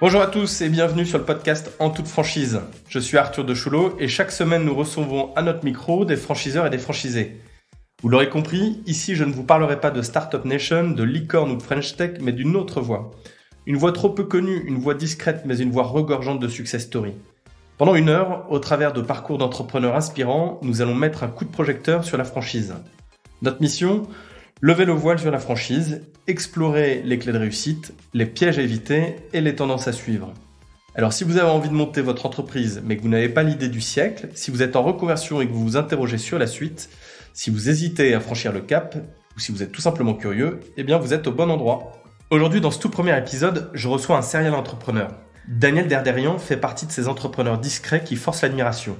Bonjour à tous et bienvenue sur le podcast En toute franchise. Je suis Arthur de Choulot et chaque semaine nous recevons à notre micro des franchiseurs et des franchisés. Vous l'aurez compris, ici je ne vous parlerai pas de Startup Nation, de licorne ou de French Tech, mais d'une autre voix. Une voix trop peu connue, une voix discrète, mais une voix regorgeante de success story. Pendant une heure, au travers de parcours d'entrepreneurs inspirants, nous allons mettre un coup de projecteur sur la franchise. Notre mission Levez le voile sur la franchise, explorez les clés de réussite, les pièges à éviter et les tendances à suivre. Alors si vous avez envie de monter votre entreprise mais que vous n'avez pas l'idée du siècle, si vous êtes en reconversion et que vous vous interrogez sur la suite, si vous hésitez à franchir le cap ou si vous êtes tout simplement curieux, eh bien vous êtes au bon endroit. Aujourd'hui dans ce tout premier épisode, je reçois un serial entrepreneur. Daniel Derderian fait partie de ces entrepreneurs discrets qui forcent l'admiration.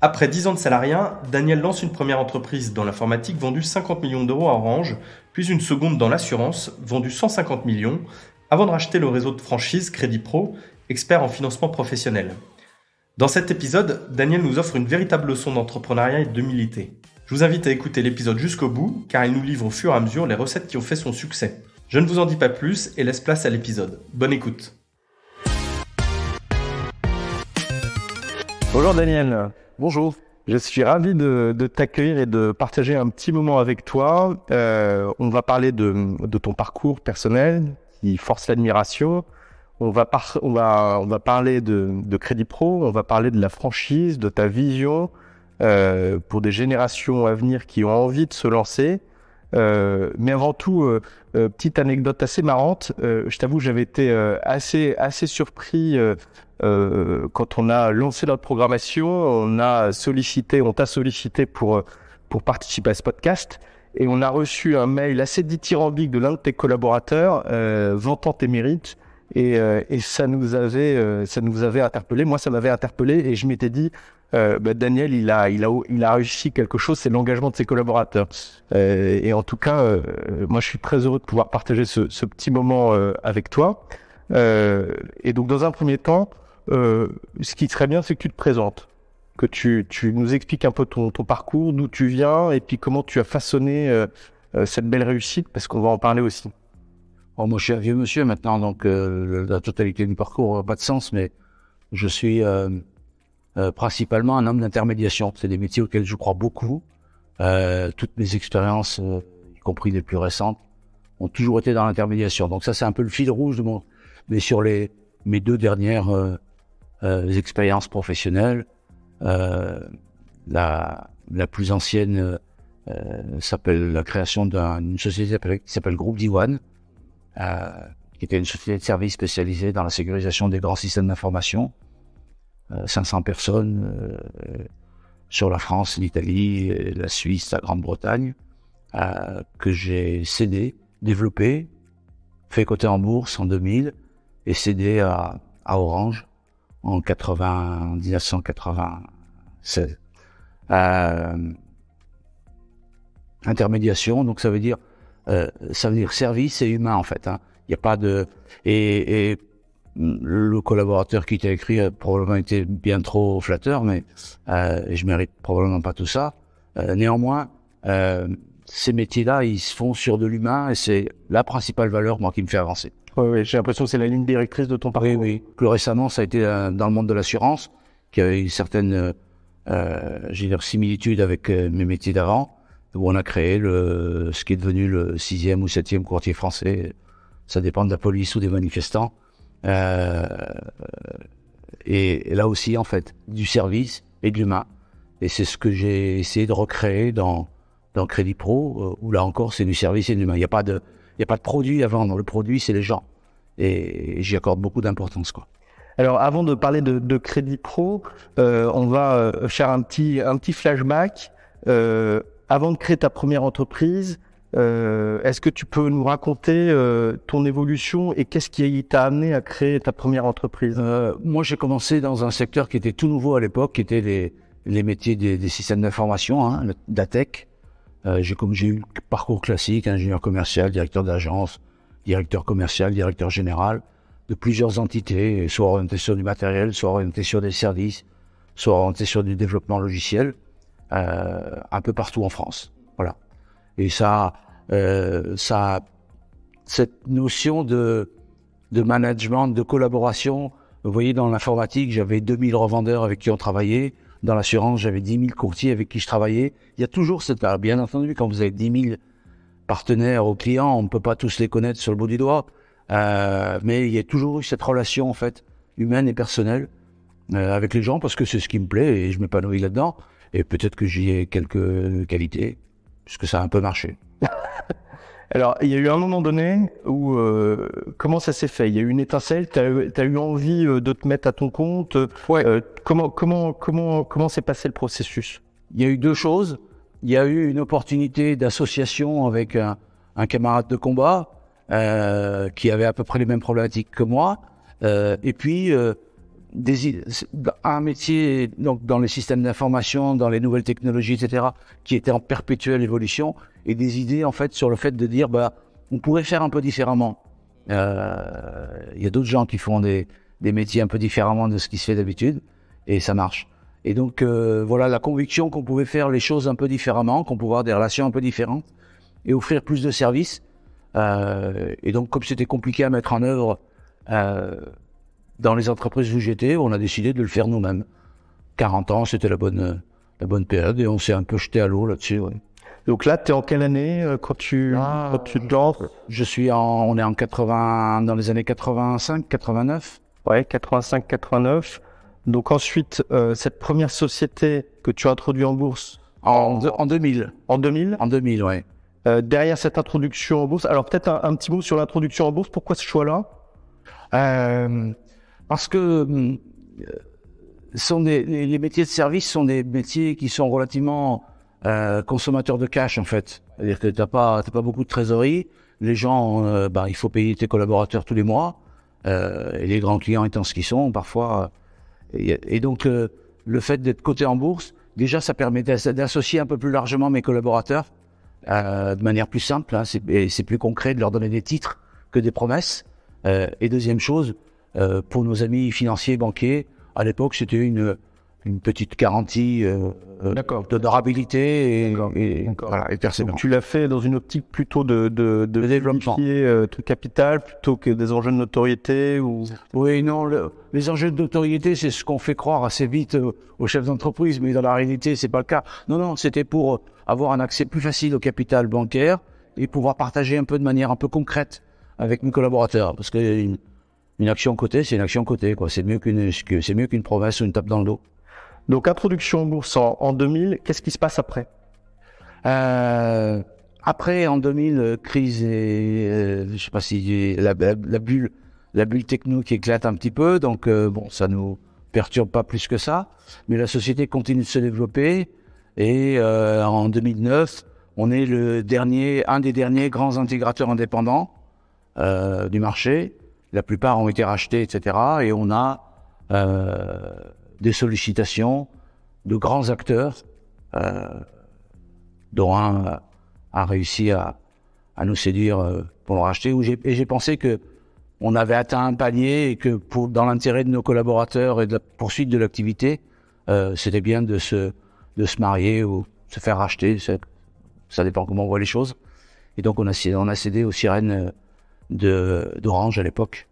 Après 10 ans de salariat, Daniel lance une première entreprise dans l'informatique vendue 50 millions d'euros à Orange, puis une seconde dans l'assurance vendue 150 millions, avant de racheter le réseau de franchise Crédit Pro, expert en financement professionnel. Dans cet épisode, Daniel nous offre une véritable leçon d'entrepreneuriat et d'humilité. Je vous invite à écouter l'épisode jusqu'au bout, car il nous livre au fur et à mesure les recettes qui ont fait son succès. Je ne vous en dis pas plus et laisse place à l'épisode. Bonne écoute. Bonjour Daniel. Bonjour. Je suis ravi de, t'accueillir et de partager un petit moment avec toi. Euh, on va parler de, ton parcours personnel qui force l'admiration. On va, on, va, on va parler de, de Crédit Pro, on va parler de la franchise, de ta vision euh, pour des générations à venir qui ont envie de se lancer. Euh, mais avant tout, euh, petite anecdote assez marrante. je t'avoue, j'avais été assez assez surpris euh, quand on a lancé notre programmation, on a sollicité, on t'a sollicité pour euh, pour participer à ce podcast et on a reçu un mail assez dithyrambique de l'un de tes collaborateurs euh, vantant tes mérites et, euh, et ça nous avait ça nous avait interpellé. Moi, ça m'avait interpellé et je m'étais dit. Bah, Daniel, il a, il a, il a réussi quelque chose, c'est l'engagement de ses collaborateurs. et en tout cas, moi, je suis très heureux de pouvoir partager ce, ce petit moment avec toi. et donc, dans un premier temps, euh, ce qui serait bien, c'est que tu te présentes, que tu, tu nous expliques un peu ton, ton parcours, d'où tu viens et puis comment tu as façonné euh, euh, cette belle réussite, parce qu'on va en parler aussi. Oh, moi, je suis un vieux monsieur maintenant, donc la totalité du parcours n'a pas de sens, mais je suis principalement un homme d'intermédiation. C'est des métiers auxquels je crois beaucoup. toutes mes expériences, y compris les plus récentes, ont toujours été dans l'intermédiation. Donc ça, c'est un peu le fil rouge de mon... Mais sur les, mes deux dernières euh, les expériences professionnelles. Euh, la, la, plus ancienne euh, s'appelle la création d'une société qui s'appelle Groupe Diwan, qui était une société de services spécialisée dans la sécurisation des grands systèmes d'information. 500 personnes sur la France, l'Italie, la Suisse, la Grande-Bretagne, euh, que j'ai cédé, développé, fait coter en bourse en 2000 et cédé à, à Orange en 1996. Euh, intermédiation, donc ça veut dire euh, ça veut dire service et humain en fait. Hein. Il n'y a pas de et, le collaborateur qui t'a écrit a probablement été bien trop flatteur, mais euh, je mérite probablement pas tout ça. néanmoins, ces métiers-là, ils se font sur de l'humain et c'est la principale valeur moi qui me fait avancer. J'ai l'impression que c'est la ligne directrice de ton parcours. Oui, oui. Plus récemment, ça a été euh, dans le monde de l'assurance, qui avait une certaine euh, euh, similitude avec mes métiers d'avant, où on a créé le, ce qui est devenu le sixième ou septième quartier français. Ça dépend de la police ou des manifestants. et, là aussi, en fait, du service et de l'humain. Et c'est ce que j'ai essayé de recréer dans, dans Crédit Pro, où là encore, c'est du service et de l'humain. Il n'y a pas de, n'y a pas de produit à vendre. Le produit, c'est les gens. Et, j'y accorde beaucoup d'importance. quoi. Alors, avant de parler de, Crédit Pro, euh, on va euh, faire un petit, un petit flashback. Euh, avant de créer ta première entreprise, euh, est-ce que tu peux nous raconter euh, ton évolution et qu'est-ce qui t'a amené à créer ta première entreprise euh, Moi, j'ai commencé dans un secteur qui était tout nouveau à l'époque, qui était les, les métiers des, des systèmes d'information, hein, la tech. Euh, j'ai comme j'ai eu le parcours classique, ingénieur commercial, directeur d'agence, directeur commercial, directeur général de plusieurs entités, soit orientées sur du matériel, soit orienté sur des services, soit orienté sur du développement logiciel, euh, un peu partout en France. Voilà. Et ça, euh, ça, cette notion de, de management, de collaboration, vous voyez, dans l'informatique, j'avais 2000 revendeurs avec qui on travaillait dans l'assurance, j'avais 10 000 courtiers avec qui je travaillais. Il y a toujours cette... Bien entendu, quand vous avez 10 000 partenaires ou clients, on ne peut pas tous les connaître sur le bout du doigt. Euh, mais il y a toujours eu cette relation, en fait, humaine et personnelle euh, avec les gens parce que c'est ce qui me plaît et je m'épanouis là-dedans. Et peut-être que j'y ai quelques qualités, puisque ça a un peu marché. Alors, il y a eu un moment donné où, euh, comment ça s'est fait Il y a eu une étincelle, tu as, eu envie euh, de te mettre à ton compte. Ouais. Euh, comment comment comment comment s'est passé le processus Il y a eu deux choses. Il y a eu une opportunité d'association avec un, camarade de combat euh, qui avait à peu près les mêmes problématiques que moi. Euh, et puis, des, un métier donc dans les systèmes d'information, dans les nouvelles technologies, etc., qui était en perpétuelle évolution et des idées en fait sur le fait de dire bah on pourrait faire un peu différemment. Euh, il y a d'autres gens qui font des, des, métiers un peu différemment de ce qui se fait d'habitude et ça marche. Et donc euh, voilà la conviction qu'on pouvait faire les choses un peu différemment, qu'on pouvait avoir des relations un peu différentes et offrir plus de services. Euh, et donc comme c'était compliqué à mettre en œuvre euh, dans les entreprises où j'étais, on a décidé de le faire nous-mêmes. 40 ans, c'était la bonne, la bonne période et on s'est un peu jeté à l'eau là-dessus. Donc là, tu es en quelle année euh, quand tu, te euh, Je suis en, on est en 80, dans les années 85, 89. Ouais, 85, 89. Donc ensuite, euh, cette première société que tu as introduite en bourse en, 2000. En 2000 En 2000, ouais. derrière cette introduction en bourse, alors peut-être un, petit mot sur l'introduction en bourse, pourquoi ce choix-là Parce que sont les, métiers de service sont des métiers qui sont relativement euh, consommateur de cash en fait. C'est-à-dire que t'as pas, pas beaucoup de trésorerie. Les gens, euh, bah, il faut payer tes collaborateurs tous les mois. Euh, et les grands clients étant ce qu'ils sont, parfois. Euh, et, donc, le fait d'être coté en bourse, déjà, ça permet d'associer un peu plus largement mes collaborateurs de manière plus simple. Hein. c'est plus concret de leur donner des titres que des promesses. et deuxième chose, pour nos amis financiers, banquiers, à l'époque, c'était une une petite garantie euh, euh d'honorabilité et, et, voilà, et Tu l'as fait dans une optique plutôt de, de, de développement. Euh, capital plutôt que des enjeux de notoriété ou... Oui, non, les enjeux de notoriété, c'est ce qu'on fait croire assez vite euh, aux chefs d'entreprise, mais dans la réalité, c'est pas le cas. Non, non, c'était pour avoir un accès plus facile au capital bancaire et pouvoir partager un peu de manière un peu concrète avec mes collaborateurs, parce que une, action cotée, c'est une action cotée, quoi. C'est mieux qu'une, c'est mieux qu'une promesse ou une tape dans le dos. Donc introduction en bourse en, 2000, qu'est-ce qui se passe après euh, Après en 2000, euh, crise et euh, je sais pas si la, la, bulle, la bulle techno qui éclate un petit peu. Donc bon, ça nous perturbe pas plus que ça, mais la société continue de se développer et en 2009, on est le dernier, un des derniers grands intégrateurs indépendants du marché. La plupart ont été rachetés, etc. Et on a des sollicitations de grands acteurs, euh, dont un euh, a réussi à, nous séduire euh, pour le racheter. Où et j'ai pensé que on avait atteint un panier et que pour, dans l'intérêt de nos collaborateurs et de la poursuite de l'activité, euh, c'était bien de se, de se marier ou se faire racheter. Ça dépend comment on voit les choses. Et donc on a, on a cédé aux sirènes euh, d'Orange à l'époque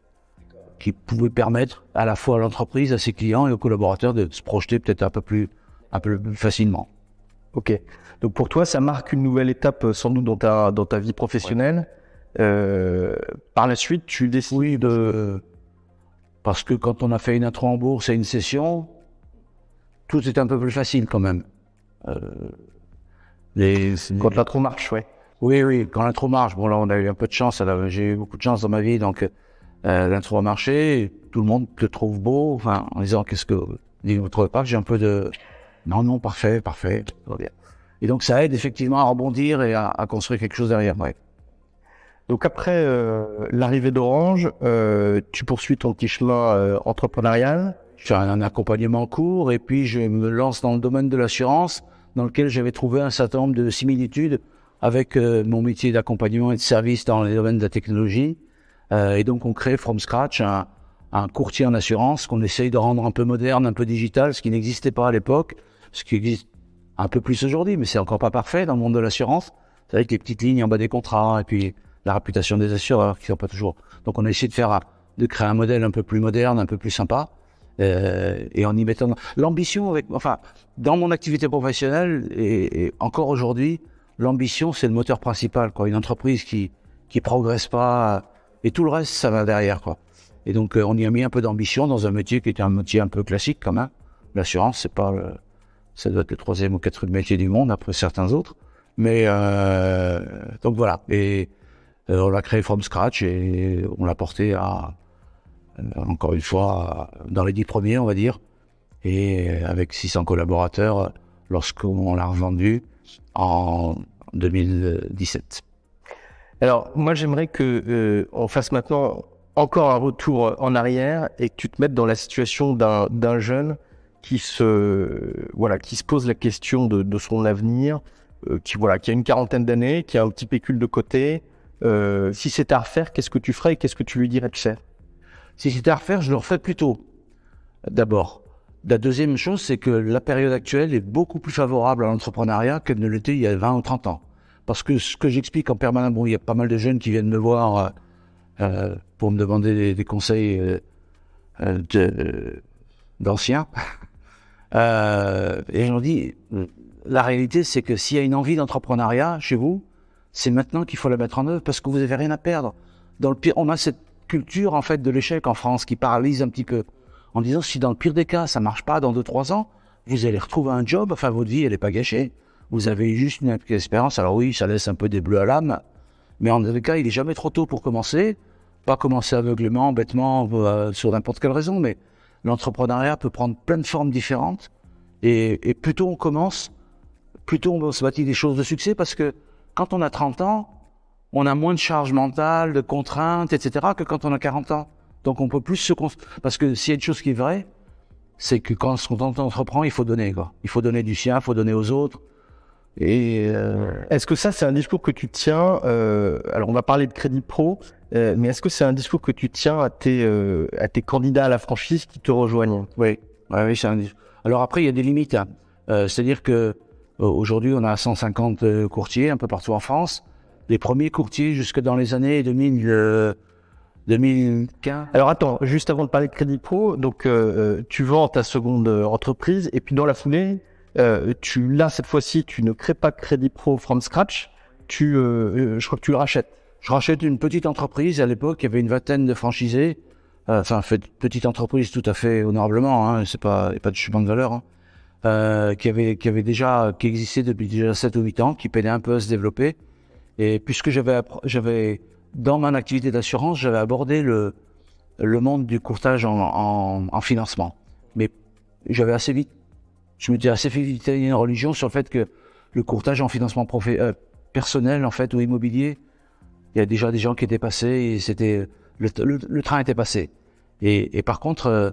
qui pouvait permettre à la fois à l'entreprise, à ses clients et aux collaborateurs de se projeter peut-être un peu plus, un peu plus facilement. Ok. Donc pour toi, ça marque une nouvelle étape euh, sans doute dans ta, dans ta vie professionnelle. Euh, par la suite, tu décides oui, de... Parce que quand on a fait une intro en bourse et une session, tout est un peu plus facile quand même. Euh, les, quand l'intro marche, ouais. Oui, oui, quand l'intro marche. Bon, là, on a eu un peu de chance. J'ai eu beaucoup de chance dans ma vie, donc euh, l'intro au marché, tout le monde te trouve beau, enfin, en disant qu'est-ce que vous ne trouvez pas, j'ai un peu de non, non, parfait, parfait, très bien. Et donc ça aide effectivement à rebondir et à, construire quelque chose derrière. Ouais. Donc après euh, l'arrivée d'Orange, euh, tu poursuis ton petit chemin euh, entrepreneurial. fais un accompagnement court et puis je me lance dans le domaine de l'assurance dans lequel j'avais trouvé un certain nombre de similitudes avec mon métier d'accompagnement et de service dans les domaines de la technologie. Euh, et donc, on crée from scratch un, un courtier en assurance qu'on essaye de rendre un peu moderne, un peu digital, ce qui n'existait pas à l'époque, ce qui existe un peu plus aujourd'hui, mais c'est encore pas parfait dans le monde de l'assurance. C'est avec les petites lignes en bas des contrats et puis la réputation des assureurs qui sont pas toujours. Donc, on a essayé de faire, de créer un modèle un peu plus moderne, un peu plus sympa. Euh, et en y mettant l'ambition avec enfin dans mon activité professionnelle et, et encore aujourd'hui l'ambition c'est le moteur principal quoi une entreprise qui qui progresse pas et tout le reste, ça va derrière, quoi. Et donc, euh, on y a mis un peu d'ambition dans un métier qui était un métier un peu classique, quand même. L'assurance, c'est pas ça doit être le troisième ou quatrième métier du monde après certains autres. Mais euh... donc voilà. Et euh, on l'a créé from scratch et on l'a porté à euh, encore une fois dans les dix premiers, on va dire, et avec 600 collaborateurs lorsqu'on l'a revendu en 2017. Alors, moi, j'aimerais que euh, on fasse maintenant encore un retour en arrière et que tu te mettes dans la situation d'un jeune qui se voilà qui se pose la question de, son avenir, euh, qui voilà qui a une quarantaine d'années, qui a un petit pécule de côté. Euh, si c'était à refaire, qu'est-ce que tu ferais et qu'est-ce que tu lui dirais de faire Si c'était à refaire, je le refais plus tôt. D'abord. La deuxième chose, c'est que la période actuelle est beaucoup plus favorable à l'entrepreneuriat qu'elle ne l'était il y a 20 ou 30 ans. Parce que ce que j'explique en permanence, il y a pas mal de jeunes qui viennent me voir euh, euh, pour me demander des, conseils euh, d'anciens. et je leur dis, la réalité, c'est que s'il y a une envie d'entrepreneuriat chez vous, c'est maintenant qu'il faut la mettre en œuvre parce que vous n'avez rien à perdre. Dans le pire, on a cette culture en fait de l'échec en France qui paralyse un petit peu en disant si dans le pire des cas ça marche pas dans 2-3 ans, vous allez retrouver un job, enfin votre vie elle n'est pas gâchée. Vous avez juste une espérance. Alors oui, ça laisse un peu des bleus à l'âme, mais en tout cas, il n'est jamais trop tôt pour commencer. Pas commencer aveuglément, bêtement, euh, sur n'importe quelle raison, mais l'entrepreneuriat peut prendre plein de formes différentes. Et, et plutôt on commence, plutôt on se bâtit des choses de succès, parce que quand on a 30 ans, on a moins de charges mentale, de contraintes, etc., que quand on a 40 ans. Donc on peut plus se... Parce que s'il y a une chose qui est vraie, c'est que quand on entreprend, il faut donner. Il faut donner du sien, il faut donner aux autres. Et euh, est-ce que ça, c'est un discours que tu tiens euh, Alors, on va parler de Crédit Pro, euh, mais est-ce que c'est un discours que tu tiens à tes euh, à tes candidats à la franchise qui te rejoignent Oui, oui, c'est un discours. Alors après, il y a des limites. Hein. C'est-à-dire que aujourd'hui, on a 150 courtiers un peu partout en France. Les premiers courtiers, jusque dans les années 2000. 2015. Alors attends, juste avant de parler de Crédit Pro, donc tu vends ta seconde entreprise et puis dans la foulée, euh, tu là cette fois-ci, tu ne crées pas Crédit Pro from scratch. Tu, euh, euh, je crois que tu le rachètes. Je rachète une petite entreprise. À l'époque, il y avait une vingtaine de franchisés. Enfin, fait, petite entreprise tout à fait honorablement. Hein, c'est pas, pas de chemin de valeur. Hein. Euh, qui avait qui avait déjà qui existait depuis déjà 7 ou 8 ans, qui peinait un peu à se développer. Et puisque j'avais j'avais dans mon activité d'assurance, j'avais abordé le le monde du courtage en, en, en financement, mais j'avais assez vite je me disais assez fait une religion sur le fait que le courtage en financement euh, personnel en fait ou immobilier, il y a déjà des gens qui étaient passés et c'était le, train était passé. Et, par contre, euh,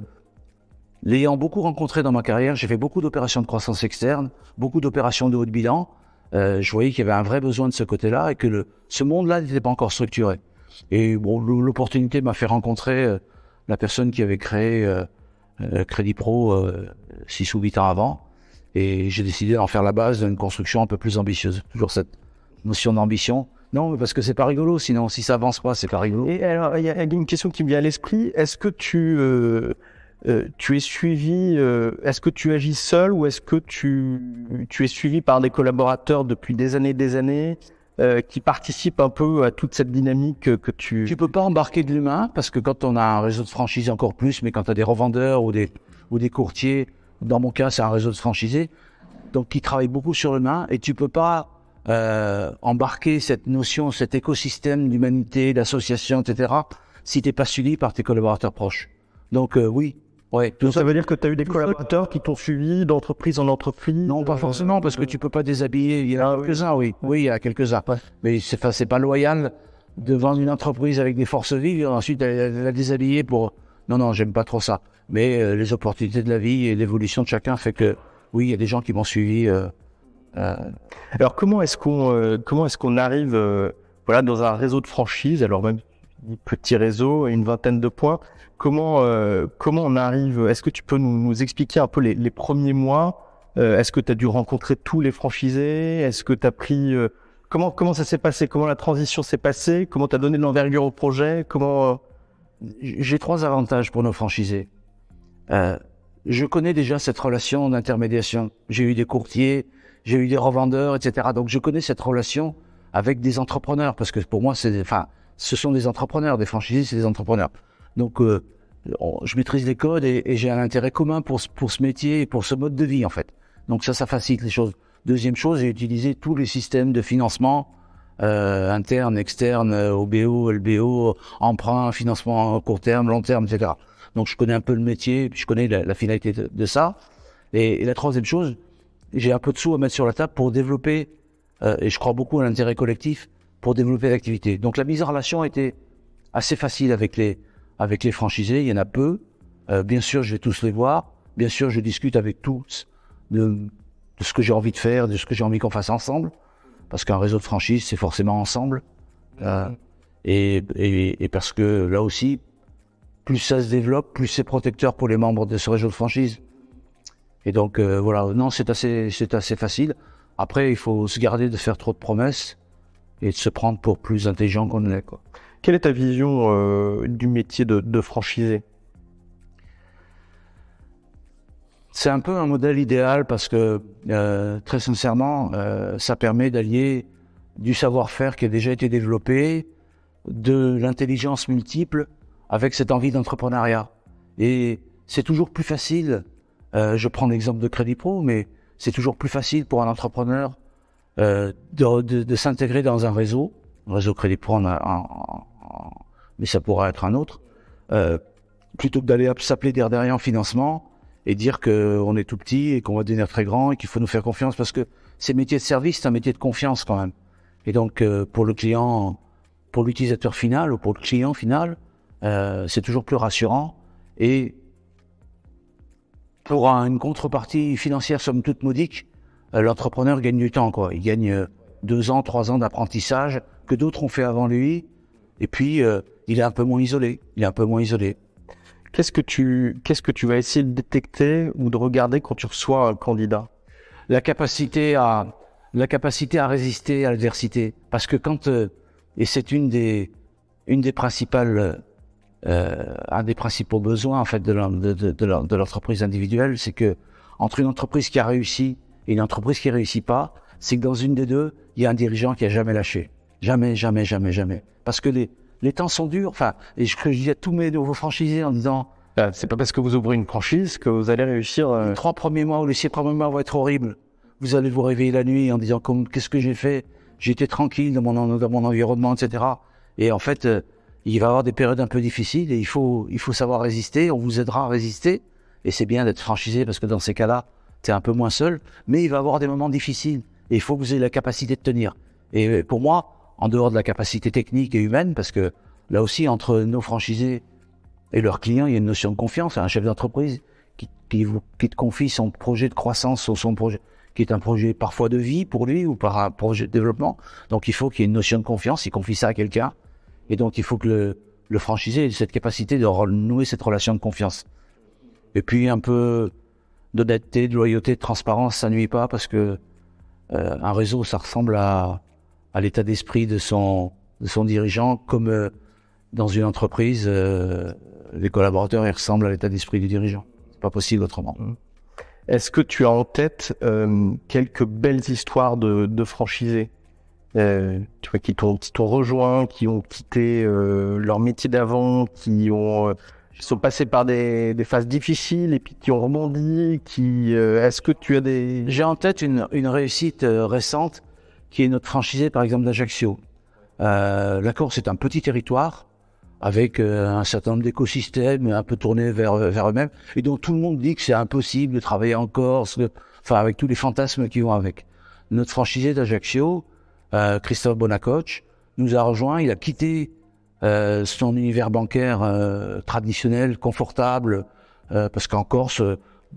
l'ayant beaucoup rencontré dans ma carrière, j'ai fait beaucoup d'opérations de croissance externe, beaucoup d'opérations de haut de bilan. Euh, je voyais qu'il y avait un vrai besoin de ce côté-là et que le, ce monde-là n'était pas encore structuré. Et bon, l'opportunité m'a fait rencontrer la personne qui avait créé euh, Crédit Pro 6 euh, ou 8 ans avant. Et j'ai décidé d'en faire la base d'une construction un peu plus ambitieuse. Toujours cette notion d'ambition. Non, parce que c'est pas rigolo. Sinon, si ça avance pas, c'est pas rigolo. Et alors, il y a une question qui me vient à l'esprit. Est-ce que tu euh, tu es suivi Est-ce que tu agis seul ou est-ce que tu tu es suivi par des collaborateurs depuis des années, des années euh, qui participe un peu à toute cette dynamique que, tu... Tu peux pas embarquer de l'humain parce que quand on a un réseau de franchise encore plus, mais quand tu as des revendeurs ou des, ou des courtiers, dans mon cas c'est un réseau de franchisés, donc qui travaille beaucoup sur l'humain et tu peux pas euh, embarquer cette notion, cet écosystème d'humanité, d'association, etc. si t'es pas suivi par tes collaborateurs proches. Donc euh, oui, Ouais, tout Donc, ça, veut dire que tu as eu des collaborateurs qui t'ont suivi d'entreprise en entreprise Non, pas euh, forcément, parce que euh, tu peux pas déshabiller. Il y a ah quelques-uns, oui. oui. il y a quelques-uns. Mais c'est pas, pas loyal de vendre une entreprise avec des forces vives et ensuite la, déshabiller pour. Non, non, j'aime pas trop ça. Mais euh, les opportunités de la vie et l'évolution de chacun fait que, oui, il y a des gens qui m'ont suivi. Alors, comment est-ce qu'on comment est-ce qu'on arrive voilà, dans un réseau de franchise, alors même Petit réseau, une vingtaine de points. Comment, euh, comment on arrive Est-ce que tu peux nous, expliquer un peu les, premiers mois euh, Est-ce que tu as dû rencontrer tous les franchisés Est-ce que tu as pris... Euh, comment, comment ça s'est passé Comment la transition s'est passée Comment tu as donné de l'envergure au projet Comment J'ai trois avantages pour nos franchisés. je connais déjà cette relation d'intermédiation. J'ai eu des courtiers, j'ai eu des revendeurs, etc. Donc je connais cette relation avec des entrepreneurs parce que pour moi, c'est... Enfin, ce sont des entrepreneurs, des franchisés, c'est des entrepreneurs. Donc, euh, je maîtrise les codes et, j'ai un intérêt commun pour, pour ce métier et pour ce mode de vie, en fait. Donc ça, ça facilite les choses. Deuxième chose, j'ai utilisé tous les systèmes de financement euh, interne, externe, euh, OBO, LBO, emprunt, financement à court terme, long terme, etc. Donc je connais un peu le métier, je connais la, finalité de, ça. Et, la troisième chose, j'ai un peu de sous à mettre sur la table pour développer, et je crois beaucoup à l'intérêt collectif, pour développer l'activité. Donc la mise en relation a été assez facile avec les, avec les franchisés, il y en a peu. Euh, bien sûr, je vais tous les voir. Bien sûr, je discute avec tous de, de ce que j'ai envie de faire, de ce que j'ai envie qu'on fasse ensemble. Parce qu'un réseau de franchise, c'est forcément ensemble. Euh, mm-hmm. et, et, parce que là aussi, plus ça se développe, plus c'est protecteur pour les membres de ce réseau de franchise. Et donc euh, voilà, non, c'est assez, c'est assez facile. Après, il faut se garder de faire trop de promesses et de se prendre pour plus intelligent qu'on ne l'est. Quelle est ta vision euh, du métier de, franchisé C'est un peu un modèle idéal parce que, euh, très sincèrement, euh, ça permet d'allier du savoir-faire qui a déjà été développé, de l'intelligence multiple, avec cette envie d'entrepreneuriat. Et c'est toujours plus facile, je prends l'exemple de Crédit Pro, mais c'est toujours plus facile pour un entrepreneur euh, de, de, de s'intégrer dans un réseau, réseau Crédit Pour, en, mais ça pourra être un autre, euh, plutôt que d'aller s'appeler derrière en financement et dire qu'on est tout petit et qu'on va devenir très grand et qu'il faut nous faire confiance parce que ces métiers de service, c'est un métier de confiance quand même. Et donc, euh, pour le client, pour l'utilisateur final ou pour le client final, euh, c'est toujours plus rassurant. Et pour une contrepartie financière, somme toute modique, euh, l'entrepreneur gagne du temps, quoi. Il gagne euh, deux ans, trois ans d'apprentissage que d'autres ont fait avant lui. Et puis, euh, il est un peu moins isolé. Il est un peu moins isolé. Qu'est-ce que tu, qu'est-ce que tu vas essayer de détecter ou de regarder quand tu reçois un candidat La capacité à, la capacité à résister à l'adversité. Parce que quand, et c'est une des, une des principales, un des principaux besoins en fait de, l'entreprise individuelle, c'est que entre une entreprise qui a réussi et une entreprise qui réussit pas, c'est que dans une des deux, il y a un dirigeant qui a jamais lâché. Jamais, jamais, jamais, jamais. Parce que les, les temps sont durs. Enfin, et je, je dis à tous mes nouveaux franchisés en disant. ce euh, c'est pas parce que vous ouvrez une franchise que vous allez réussir. Euh, les trois premiers mois ou les six premiers mois vont être horribles. Vous allez vous réveiller la nuit en disant qu'est-ce que j'ai fait J'étais tranquille dans mon, dans mon environnement, etc. Et en fait, euh, il va y avoir des périodes un peu difficiles et il faut, il faut savoir résister. On vous aidera à résister. Et c'est bien d'être franchisé parce que dans ces cas-là, c'est un peu moins seul, mais il va avoir des moments difficiles. Et il faut que vous ayez la capacité de tenir. Et euh, pour moi, en dehors de la capacité technique et humaine, parce que là aussi, entre nos franchisés et leurs clients, il y a une notion de confiance. Un chef d'entreprise qui, te confie son projet de croissance ou son projet qui est un projet parfois de vie pour lui ou par un projet de développement. Donc il faut qu'il y ait une notion de confiance, il confie ça à quelqu'un. Et donc il faut que le, le franchisé ait cette capacité de renouer cette relation de confiance. Et puis un peu d'honnêteté, de loyauté, de transparence, ça nuit pas parce que euh, un réseau, ça ressemble à, à l'état d'esprit de son, de son dirigeant, comme euh, dans une entreprise, euh, les collaborateurs, ils ressemblent à l'état d'esprit du dirigeant. C'est pas possible autrement. Mmh. Est-ce que tu as en tête quelques belles histoires de, franchisés tu vois, qui t'ont rejoint, qui ont quitté leur métier d'avant, qui ont ils sont passés par des, des, phases difficiles et puis qui ont rebondi. Qui, euh, est-ce que tu as des... J'ai en tête une, une réussite euh, récente qui est notre franchisé, par exemple, d'Ajaccio. Euh, la Corse est un petit territoire avec euh, un certain nombre d'écosystèmes un peu tournés vers, vers eux-mêmes et dont tout le monde dit que c'est impossible de travailler en Corse, enfin avec tous les fantasmes qui vont avec. Notre franchisé d'Ajaccio, Christophe Bonacoche, nous a rejoint, il a quitté euh, son univers bancaire euh, traditionnel, confortable, euh, parce qu'en Corse,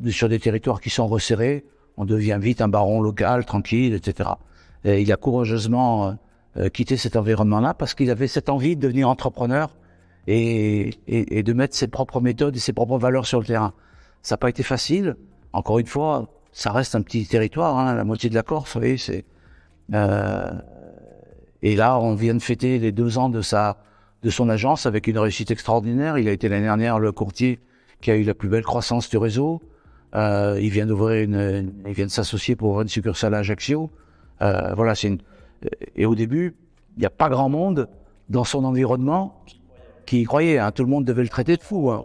sur des territoires qui sont resserrés, on devient vite un baron local, tranquille, etc. Et il a courageusement quitté cet environnement-là parce qu'il avait cette envie de devenir entrepreneur et, et, et, de mettre ses propres méthodes et ses propres valeurs sur le terrain. Ça n'a pas été facile. Encore une fois, ça reste un petit territoire, hein, la moitié de la Corse, vous voyez, Euh, et là, on vient de fêter les deux ans de sa de son agence avec une réussite extraordinaire. Il a été l'année dernière le courtier qui a eu la plus belle croissance du réseau. Euh, il vient d'ouvrir il vient de s'associer pour une succursale à Ajaccio. Euh, voilà, c'est une... Euh, et au début, il n'y a pas grand monde dans son environnement qui y croyait. Hein. Tout le monde devait le traiter de fou. Hein.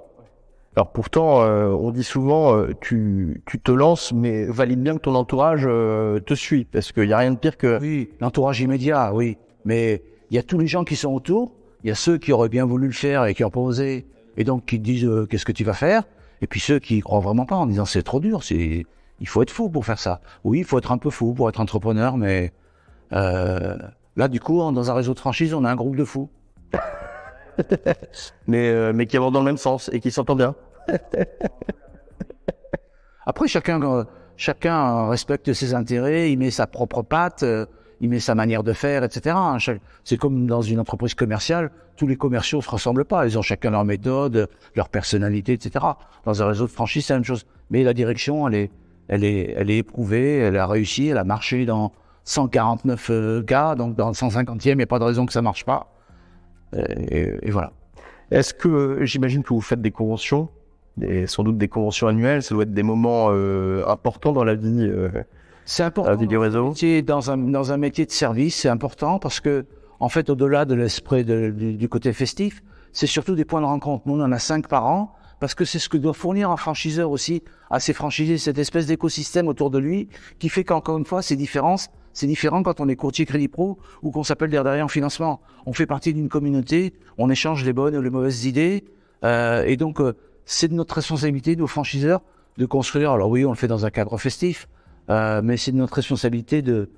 Alors pourtant, on dit souvent, tu, te lances, mais valide bien que ton entourage te suit, parce qu'il n'y a rien de pire que... Oui, l'entourage immédiat, oui. Mais il y a tous les gens qui sont autour, il y a ceux qui auraient bien voulu le faire et qui ont pas osé, et donc qui disent euh, qu'est-ce que tu vas faire Et puis ceux qui croient vraiment pas en disant c'est trop dur, c'est il faut être fou pour faire ça. Oui, il faut être un peu fou pour être entrepreneur, mais euh, là du coup, dans un réseau de franchise, on a un groupe de fous. mais, euh, mais qui vont dans le même sens et qui s'entendent bien. Après, chacun, chacun respecte ses intérêts, il met sa propre patte il met sa manière de faire, etc. C'est comme dans une entreprise commerciale, tous les commerciaux ne se ressemblent pas. Ils ont chacun leur méthode, leur personnalité, etc. Dans un réseau de franchise, c'est la même chose. Mais la direction, elle est, elle est, elle est éprouvée, elle a réussi, elle a marché dans 149 euh, cas, donc dans le 150e, il n'y a pas de raison que ça ne marche pas. Euh, et, voilà. Est-ce que, j'imagine que vous faites des conventions, et sans doute des conventions annuelles, ça doit être des moments euh, importants dans la vie. C'est important. Dans, dans, un, dans un métier de service, c'est important parce que, en fait, au-delà de l'esprit du, côté festif, c'est surtout des points de rencontre. Nous, on en a cinq par an parce que c'est ce que doit fournir un franchiseur aussi à ses franchisés, cette espèce d'écosystème autour de lui qui fait qu'encore une fois, ces différences, c'est différent quand on est courtier crédit pro ou qu'on s'appelle derrière en financement. On fait partie d'une communauté, on échange les bonnes ou les mauvaises idées. Euh, et donc, euh, c'est de notre responsabilité, nos franchiseurs, de construire. Alors oui, on le fait dans un cadre festif, euh, mais c'est notre responsabilité de,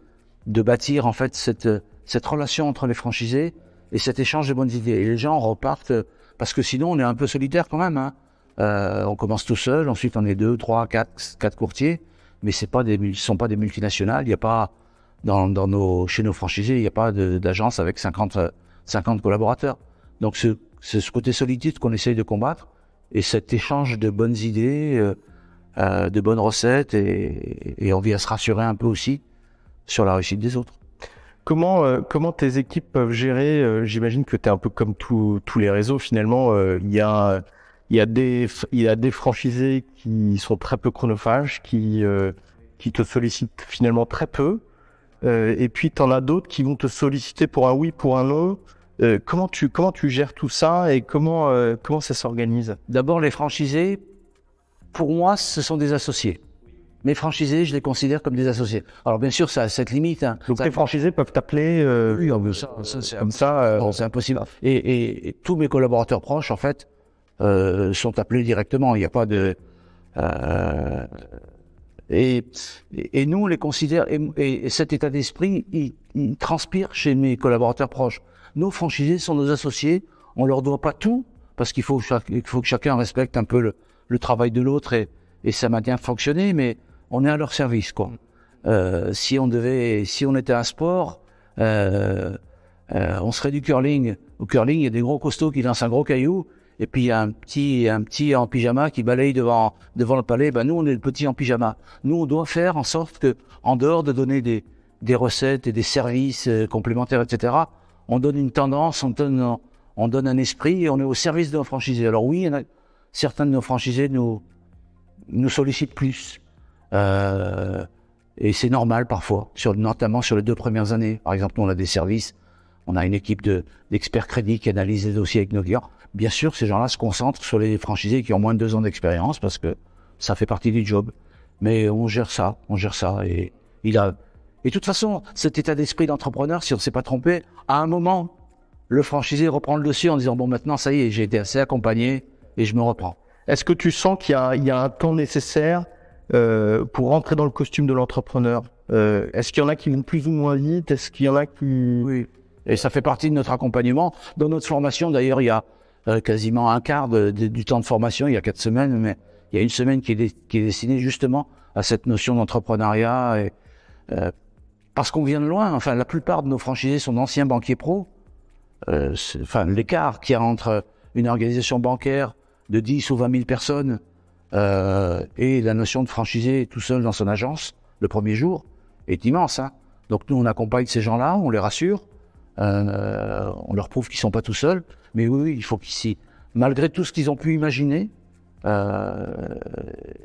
de bâtir en fait cette, cette relation entre les franchisés et cet échange de bonnes idées. Et les gens repartent euh, parce que sinon on est un peu solitaire quand même. Hein. Euh, on commence tout seul, ensuite on est deux, trois, quatre, quatre courtiers, mais ce ne sont pas des multinationales. Il n'y a pas dans, nos, chez nos franchisés, il n'y a pas d'agence avec 50, 50 collaborateurs. Donc c'est ce côté solitude qu'on essaye de combattre et cet échange de bonnes idées. Euh, euh, de bonnes recettes et, et, envie à se rassurer un peu aussi sur la réussite des autres. Comment, euh, comment tes équipes peuvent gérer euh, J'imagine que tu es un peu comme tous les réseaux finalement. Il y a y des a des franchisés qui sont très peu chronophages qui qui te sollicitent finalement très peu et puis tu en as d'autres qui vont te solliciter pour un oui pour un non comment tu comment tu gères tout ça et comment comment ça s'organise d'abord les franchisés pour moi, ce sont des associés. Mes franchisés, je les considère comme des associés. Alors bien sûr, ça a cette limite. Hein. Donc franchisés peuvent t'appeler euh, ah ah comme ça, comme euh, ça. c'est impossible. Et, et, tous mes collaborateurs proches, en fait, euh, sont appelés directement. Il n'y a pas de. Euh, et, et, nous, on les considère. Et, cet état d'esprit, il, transpire chez mes collaborateurs proches. Nos franchisés sont nos associés. On leur doit pas tout parce qu'il faut, faut que chacun respecte un peu le, le travail de l'autre et, et, ça m'a bien fonctionné, mais on est à leur service, quoi. Euh, si on devait, si on était un sport, euh, euh, on serait du curling. Au curling, il y a des gros costauds qui lancent un gros caillou, et puis il y a un petit, un petit en pyjama qui balaye devant, devant le palais. Ben, nous, on est le petit en pyjama. Nous, on doit faire en sorte que, en dehors de donner des, recettes et des services complémentaires, etc., on donne une tendance, on donne, on donne un esprit, et on est au service de nos franchisés. Alors oui, il a, certains de nos franchisés nous, nous sollicitent plus. Euh, et c'est normal parfois, notamment sur les deux premières années. Par exemple, nous, on a des services, on a une équipe d'experts crédits qui analyse les dossiers avec nos clients. Bien sûr, ces gens-là se concentrent sur les franchisés qui ont moins de deux ans d'expérience parce que ça fait partie du job. Mais on gère ça, on gère ça. Et il a. Et de toute façon, cet état d'esprit d'entrepreneur, si on ne s'est pas trompé, à un moment, le franchisé reprend le dossier en disant bon maintenant ça y est, j'ai été assez accompagné, et je me reprends. Est-ce que tu sens qu'il y, y, a un temps nécessaire euh, pour rentrer dans le costume de l'entrepreneur euh, Est-ce qu'il y en a qui vont plus ou moins vite Est-ce qu'il y en a qui... Oui, et ça fait partie de notre accompagnement. Dans notre formation, d'ailleurs, il y a euh, quasiment un quart du temps de formation, il y a quatre semaines, mais il y a une semaine qui est, qui est destinée justement à cette notion d'entrepreneuriat. Et, euh, parce qu'on vient de loin. Enfin, la plupart de nos franchisés sont d'anciens banquiers pro. Euh, enfin, l'écart qu'il y a entre une organisation bancaire de 10 ou 20 000 personnes euh, et la notion de franchiser tout seul dans son agence le premier jour est immense. Hein. Donc nous, on accompagne ces gens-là, on les rassure, euh, on leur prouve qu'ils ne sont pas tout seuls. Mais oui, il faut qu'ici, malgré tout ce qu'ils ont pu imaginer, euh,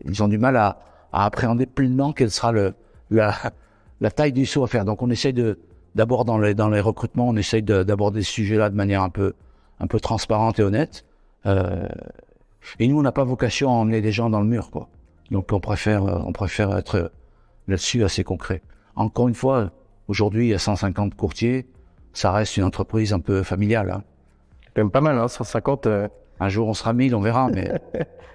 ils ont du mal à, appréhender pleinement quelle sera le, la, taille du saut à faire. Donc on essaye de, d'abord dans les, dans les recrutements, on essaye d'aborder ce sujet-là de manière un peu, un peu transparente et honnête. Et nous, on n'a pas vocation à emmener des gens dans le mur, quoi. Donc, on préfère, euh, on préfère être euh, là-dessus assez concret. Encore une fois, aujourd'hui, il y a 150 courtiers. Ça reste une entreprise un peu familiale. Hein. Quand même pas mal, hein, 150. Euh. Un jour, on sera 1000, on verra, mais.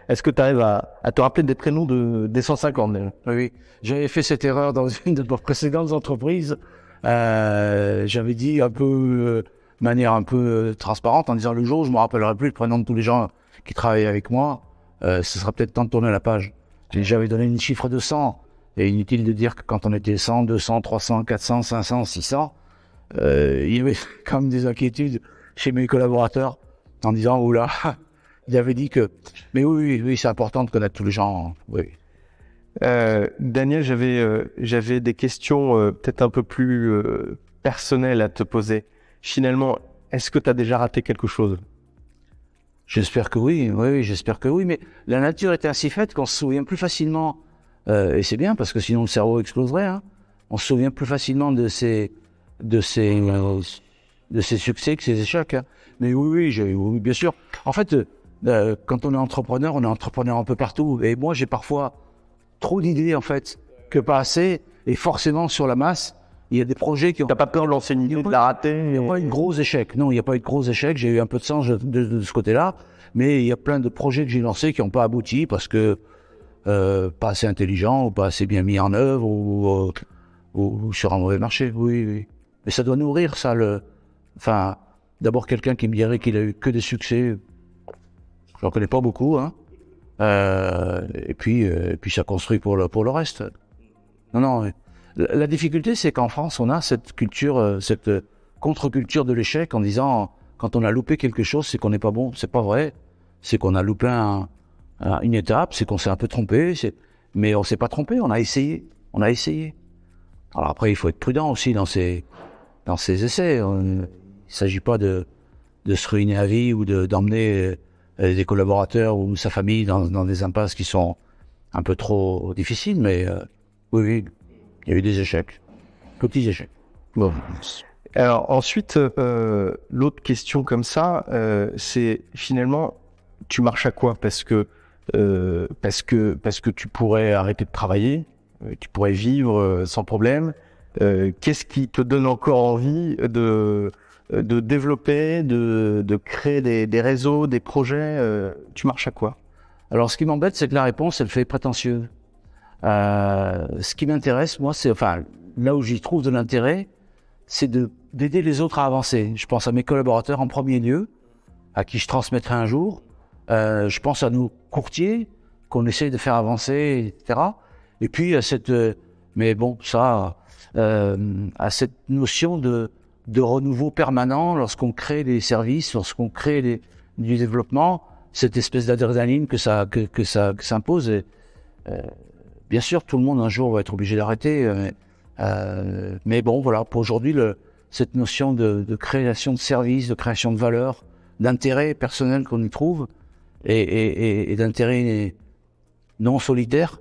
Est-ce que tu arrives à, te rappeler des prénoms de, des 150 Oui, oui. J'avais fait cette erreur dans une de nos précédentes entreprises. J'avais dit un peu, manière un peu transparente, en disant le jour, je me rappellerai plus le prénom de tous les gens qui travaillent avec moi, euh, ce sera peut-être temps de tourner la page. J'avais donné une chiffre de 100. Et inutile de dire que quand on était 100, 200, 300, 400, 500, 600, il y avait quand même des inquiétudes chez mes collaborateurs en disant oula, il avait dit que. Mais oui, oui, c'est important de connaître tous les gens. Hein. Oui. Euh, Daniel, j'avais euh, j'avais des questions peut-être un peu plus personnelles à te poser. Finalement, est-ce que tu as déjà raté quelque chose J'espère que oui, oui, oui j'espère que oui, mais la nature est ainsi faite qu'on se souvient plus facilement, euh, et c'est bien parce que sinon le cerveau exploserait, hein, on se souvient plus facilement de ces de ces de ces succès que ses échecs. Hein. Mais oui, oui, bien sûr. En fait, euh, euh, quand on est entrepreneur, on est entrepreneur un peu partout, et moi j'ai parfois trop d'idées en fait, que pas assez, et forcément sur la masse, il y a des projets qui ont. T'as pas peur de lancer ou de la rater Il n'y euh a pas eu de gros échecs. Non, il n'y a pas eu de gros échec. J'ai eu un peu de sens de, ce côté-là. Mais il y a plein de projets que j'ai lancés qui n'ont pas abouti parce que euh, pas assez intelligent ou pas assez bien mis en œuvre euh, ou, ou, sur un mauvais marché. Oui, oui. Mais ça doit nourrir ça. Le... Enfin, d'abord quelqu'un qui me dirait qu'il a eu que des succès. J'en connais pas beaucoup, hein. et puis, et puis ça construit pour le, pour le reste. Non, non. La difficulté, c'est qu'en France, on a cette culture, euh, cette euh, contre-culture de l'échec en disant quand on a loupé quelque chose, c'est qu'on n'est pas bon. C'est pas vrai. C'est qu'on a loupé une étape, c'est qu'on s'est un peu trompé. Mais on s'est pas trompé, on a essayé. On a essayé. Alors après, il faut être prudent aussi dans ces, dans ces essais. Euh, il ne s'agit pas de, se ruiner à vie ou d'emmener des collaborateurs ou sa famille dans, des impasses qui sont un peu trop difficiles. Mais oui, oui, il y a eu des échecs, petits échecs. Bon. Alors ensuite, euh, l'autre question comme ça, euh, c'est finalement, tu marches à quoi Parce que euh, parce que parce que tu pourrais arrêter de travailler, tu pourrais vivre sans problème. Qu'est-ce qui te donne encore envie de de développer, de, de créer des, des, réseaux, des projets Tu marches à quoi Alors ce qui m'embête, c'est que la réponse, elle fait prétentieuse. Euh, ce qui m'intéresse, moi, c'est enfin là où j'y trouve de l'intérêt, c'est d'aider les autres à avancer. Je pense à mes collaborateurs en premier lieu, à qui je transmettrai un jour. Euh, je pense à nos courtiers qu'on essaye de faire avancer, etc. Et puis à cette, euh, mais bon, ça, euh, à cette notion de, de renouveau permanent lorsqu'on crée des services, lorsqu'on crée les du développement, cette espèce d'adrénaline que ça que, que ça s'impose. Euh, Bien sûr, tout le monde un jour va être obligé d'arrêter, euh, euh, mais bon, voilà, pour aujourd'hui, cette notion de, création de service, de création de valeur, d'intérêt personnel qu'on y trouve, et, d'intérêt non solitaire,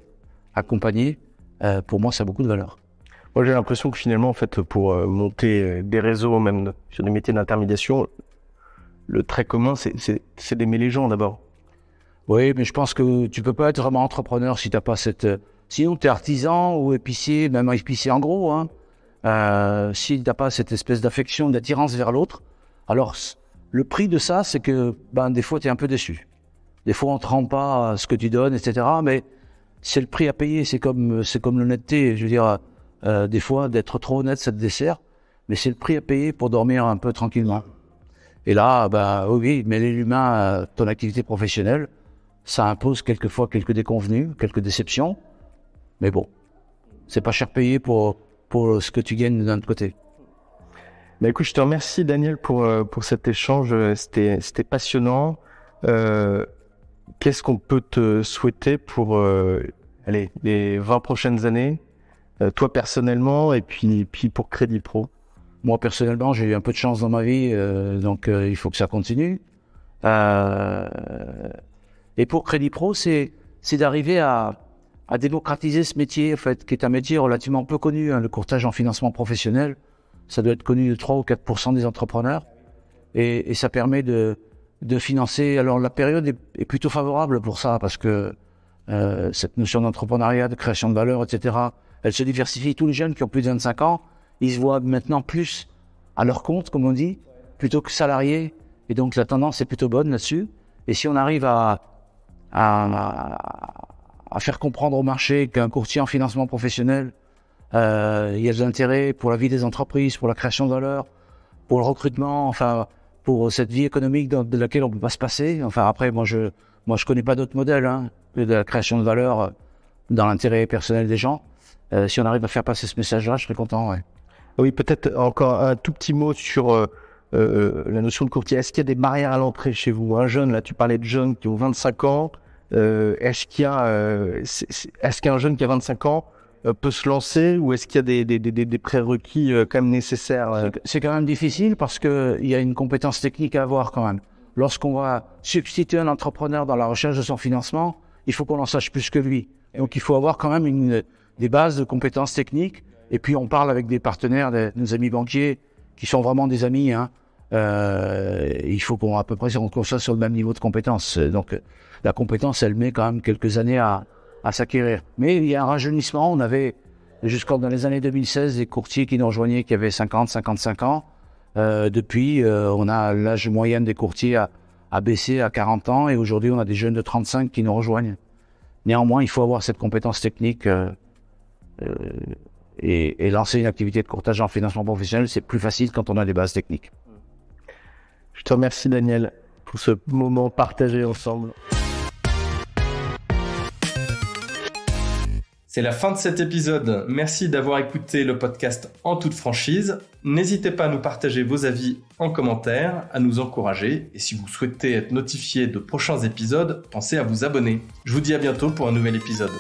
accompagné, euh, pour moi, ça a beaucoup de valeur. Moi, j'ai l'impression que finalement, en fait, pour monter des réseaux, même sur des métiers d'intermédiation, le trait commun, c'est d'aimer les gens d'abord. Oui, mais je pense que tu peux pas être vraiment entrepreneur si t'as pas cette. Sinon, tu es artisan ou épicier, même épicier en gros. Hein. Euh, si t'as pas cette espèce d'affection, d'attirance vers l'autre, alors le prix de ça, c'est que ben, des fois, tu es un peu déçu. Des fois, on te rend pas euh, ce que tu donnes, etc. Mais c'est le prix à payer. C'est comme, euh, c'est comme l'honnêteté. Je veux dire, euh, des fois, d'être trop honnête, ça te dessert. Mais c'est le prix à payer pour dormir un peu tranquillement. Et là, ben, oui, mais l'humain à ton activité professionnelle ça impose quelquefois quelques déconvenues, quelques déceptions. Mais bon, c'est pas cher payé pour, pour ce que tu gagnes d'un autre côté. Bah, écoute, je te remercie Daniel pour, euh, pour cet échange. Euh, c'était, passionnant. Euh, qu'est-ce qu'on peut te souhaiter pour euh, allez, les 20 prochaines années, euh, toi personnellement et puis, puis pour Crédit Pro Moi personnellement, j'ai eu un peu de chance dans ma vie, donc il faut que ça continue. Euh, et pour Crédit Pro, c'est d'arriver à, à, démocratiser ce métier, en fait, qui est un métier relativement peu connu. Hein, le courtage en financement professionnel, ça doit être connu de 3 ou 4 des entrepreneurs. Et, et ça permet de, de, financer. Alors la période est, est, plutôt favorable pour ça, parce que euh, cette notion d'entrepreneuriat, de création de valeur, etc., elle se diversifie. Tous les jeunes qui ont plus de 25 ans, ils se voient maintenant plus à leur compte, comme on dit, plutôt que salariés. Et donc la tendance est plutôt bonne là-dessus. Et si on arrive à, à, à faire comprendre au marché qu'un courtier en financement professionnel, euh, il y a des intérêts pour la vie des entreprises, pour la création de valeur, pour le recrutement, enfin, pour cette vie économique de laquelle on ne peut pas se passer. Enfin, après, moi, je moi, je connais pas d'autres modèles hein, que de la création de valeur euh, dans l'intérêt personnel des gens. Euh, si on arrive à faire passer ce message-là, je serais content. Ouais. Oui, peut-être encore un tout petit mot sur euh, euh, euh, la notion de courtier. Est-ce qu'il y a des barrières à l'entrée chez vous Un jeune, là, tu parlais de jeunes qui ont 25 ans. Euh, est-ce qu'il y a, euh, est-ce qu'un jeune qui a 25 ans euh, peut se lancer ou est-ce qu'il y a des, des, des, des prérequis quand même nécessaires C'est quand même difficile parce que il y a une compétence technique à avoir quand même. Lorsqu'on va substituer un entrepreneur dans la recherche de son financement, il faut qu'on en sache plus que lui. Et donc il faut avoir quand même une, des bases de compétences techniques. Et puis on parle avec des partenaires, des, nos amis banquiers, qui sont vraiment des amis, hein, euh, il faut qu'on à peu près soit sur le même niveau de compétence. Donc la compétence, elle met quand même quelques années à, s'acquérir. Mais il y a un rajeunissement. On avait jusqu'en dans les années 2016 des courtiers qui nous rejoignaient qui avaient 50, 55 ans. Euh, depuis, euh, on a l'âge moyen des courtiers à, baisser baissé à 40 ans et aujourd'hui, on a des jeunes de 35 qui nous rejoignent. Néanmoins, il faut avoir cette compétence technique et lancer une activité de courtage en financement professionnel, c'est plus facile quand on a des bases techniques. Je te remercie Daniel pour ce moment partagé ensemble. C'est la fin de cet épisode. Merci d'avoir écouté le podcast en toute franchise. N'hésitez pas à nous partager vos avis en commentaire, à nous encourager et si vous souhaitez être notifié de prochains épisodes, pensez à vous abonner. Je vous dis à bientôt pour un nouvel épisode.